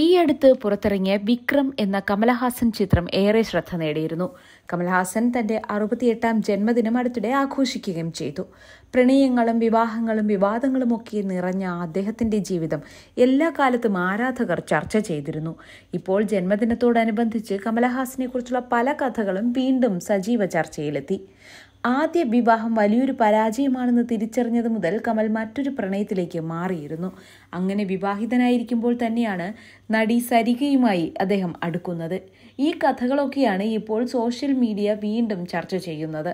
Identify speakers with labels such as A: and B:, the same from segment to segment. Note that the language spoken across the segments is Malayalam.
A: ഈ അടുത്ത് പുറത്തിറങ്ങിയ വിക്രം എന്ന കമലഹാസൻ ചിത്രം ഏറെ ശ്രദ്ധ നേടിയിരുന്നു കമൽഹാസൻ തന്റെ അറുപത്തിയെട്ടാം ജന്മദിനം അടുത്തിടെ ആഘോഷിക്കുകയും ചെയ്തു പ്രണയങ്ങളും വിവാഹങ്ങളും വിവാദങ്ങളും ഒക്കെ നിറഞ്ഞ അദ്ദേഹത്തിന്റെ ജീവിതം എല്ലാ കാലത്തും ആരാധകർ ചർച്ച ചെയ്തിരുന്നു ഇപ്പോൾ ജന്മദിനത്തോടനുബന്ധിച്ച് കുറിച്ചുള്ള പല കഥകളും വീണ്ടും സജീവ ചർച്ചയിലെത്തി ആദ്യ വിവാഹം വലിയൊരു പരാജയമാണെന്ന് തിരിച്ചറിഞ്ഞത് മുതൽ കമൽ മറ്റൊരു പ്രണയത്തിലേക്ക് മാറിയിരുന്നു അങ്ങനെ വിവാഹിതനായിരിക്കുമ്പോൾ തന്നെയാണ് നടി സരികയുമായി അദ്ദേഹം അടുക്കുന്നത് ഈ കഥകളൊക്കെയാണ് ഇപ്പോൾ സോഷ്യൽ മീഡിയ വീണ്ടും ചർച്ച ചെയ്യുന്നത്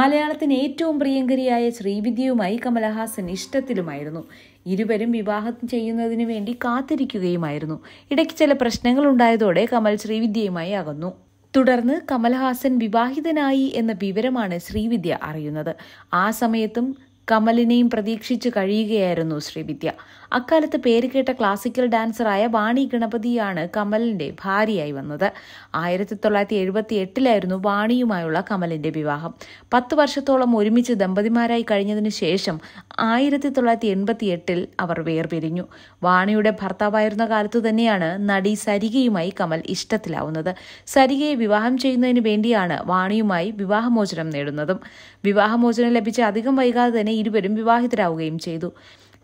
A: മലയാളത്തിന് ഏറ്റവും പ്രിയങ്കരിയായ ശ്രീവിദ്യയുമായി കമലഹാസൻ ഇഷ്ടത്തിലുമായിരുന്നു ഇരുവരും വിവാഹം ചെയ്യുന്നതിന് വേണ്ടി കാത്തിരിക്കുകയുമായിരുന്നു ഇടയ്ക്ക് ചില പ്രശ്നങ്ങൾ ഉണ്ടായതോടെ കമൽ ശ്രീവിദ്യയുമായി അകന്നു തുടർന്ന് കമൽഹാസൻ വിവാഹിതനായി എന്ന വിവരമാണ് ശ്രീവിദ്യ അറിയുന്നത് ആ സമയത്തും കമലിനെയും പ്രതീക്ഷിച്ചു കഴിയുകയായിരുന്നു ശ്രീവിദ്യ അക്കാലത്ത് പേര് കേട്ട ക്ലാസിക്കൽ ഡാൻസറായ വാണി ഗണപതിയാണ് കമലിന്റെ ഭാര്യയായി വന്നത് ആയിരത്തി തൊള്ളായിരത്തി എഴുപത്തി എട്ടിലായിരുന്നു വാണിയുമായുള്ള കമലിന്റെ വിവാഹം പത്ത് വർഷത്തോളം ഒരുമിച്ച് ദമ്പതിമാരായി കഴിഞ്ഞതിനു ശേഷം ആയിരത്തി തൊള്ളായിരത്തി എൺപത്തി എട്ടിൽ അവർ വേർപിരിഞ്ഞു വാണിയുടെ ഭർത്താവായിരുന്ന കാലത്തു തന്നെയാണ് നടി സരികയുമായി കമൽ ഇഷ്ടത്തിലാവുന്നത് സരികയെ വിവാഹം ചെയ്യുന്നതിന് വേണ്ടിയാണ് വാണിയുമായി വിവാഹമോചനം നേടുന്നതും വിവാഹമോചനം ലഭിച്ച അധികം വൈകാതെ തന്നെ ഇരുവരും വിവാഹിതരാവുകയും ചെയ്തു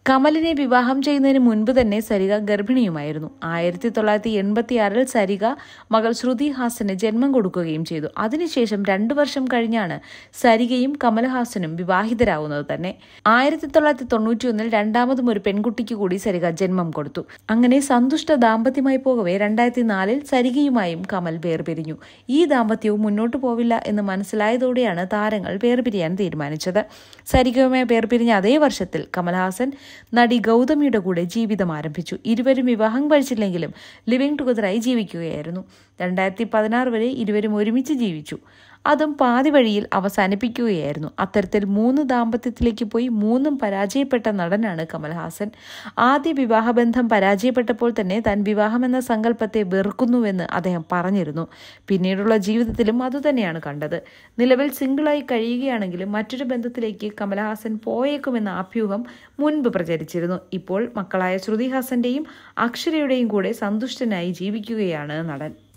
A: കമലിനെ വിവാഹം ചെയ്യുന്നതിന് മുൻപ് തന്നെ സരിക ഗർഭിണിയുമായിരുന്നു ആയിരത്തി തൊള്ളായിരത്തി എൺപത്തിയാറിൽ സരിക മകൾ ശ്രുതി ഹാസന് ജന്മം കൊടുക്കുകയും ചെയ്തു അതിനുശേഷം രണ്ടു വർഷം കഴിഞ്ഞാണ് സരികയും കമൽഹാസനും വിവാഹിതരാവുന്നത് തന്നെ ആയിരത്തി തൊള്ളായിരത്തി ഒന്നിൽ രണ്ടാമതും ഒരു പെൺകുട്ടിക്ക് കൂടി സരിക ജന്മം കൊടുത്തു അങ്ങനെ സന്തുഷ്ട ദാമ്പത്യമായി പോകവേ രണ്ടായിരത്തി നാലിൽ സരികയുമായും കമൽ വേർപിരിഞ്ഞു ഈ ദാമ്പത്യവും മുന്നോട്ടു പോവില്ല എന്ന് മനസ്സിലായതോടെയാണ് താരങ്ങൾ വേർപിരിയാൻ തീരുമാനിച്ചത് സരികയുമായി വേർപിരിഞ്ഞ അതേ വർഷത്തിൽ കമൽഹാസൻ നടി ഗൗതമിയുടെ കൂടെ ജീവിതം ആരംഭിച്ചു ഇരുവരും വിവാഹം കഴിച്ചില്ലെങ്കിലും ലിവിംഗ് ടുഗദറായി ജീവിക്കുകയായിരുന്നു രണ്ടായിരത്തി പതിനാറ് വരെ ഇരുവരും ഒരുമിച്ച് ജീവിച്ചു അതും പാതി വഴിയിൽ അവസാനിപ്പിക്കുകയായിരുന്നു അത്തരത്തിൽ മൂന്ന് ദാമ്പത്യത്തിലേക്ക് പോയി മൂന്നും പരാജയപ്പെട്ട നടനാണ് കമൽഹാസൻ ആദ്യ വിവാഹബന്ധം പരാജയപ്പെട്ടപ്പോൾ തന്നെ താൻ വിവാഹമെന്ന സങ്കല്പത്തെ വെറുക്കുന്നുവെന്ന് അദ്ദേഹം പറഞ്ഞിരുന്നു പിന്നീടുള്ള ജീവിതത്തിലും അതുതന്നെയാണ് കണ്ടത് നിലവിൽ സിംഗിളായി കഴിയുകയാണെങ്കിലും മറ്റൊരു ബന്ധത്തിലേക്ക് കമൽഹാസൻ പോയേക്കുമെന്ന ആഭ്യൂഹം മുൻപ് പ്രചരിച്ചിരുന്നു ഇപ്പോൾ മക്കളായ ശ്രുതിഹാസന്റെയും അക്ഷരയുടെയും കൂടെ സന്തുഷ്ടനായി ജീവിക്കുകയാണ് നടൻ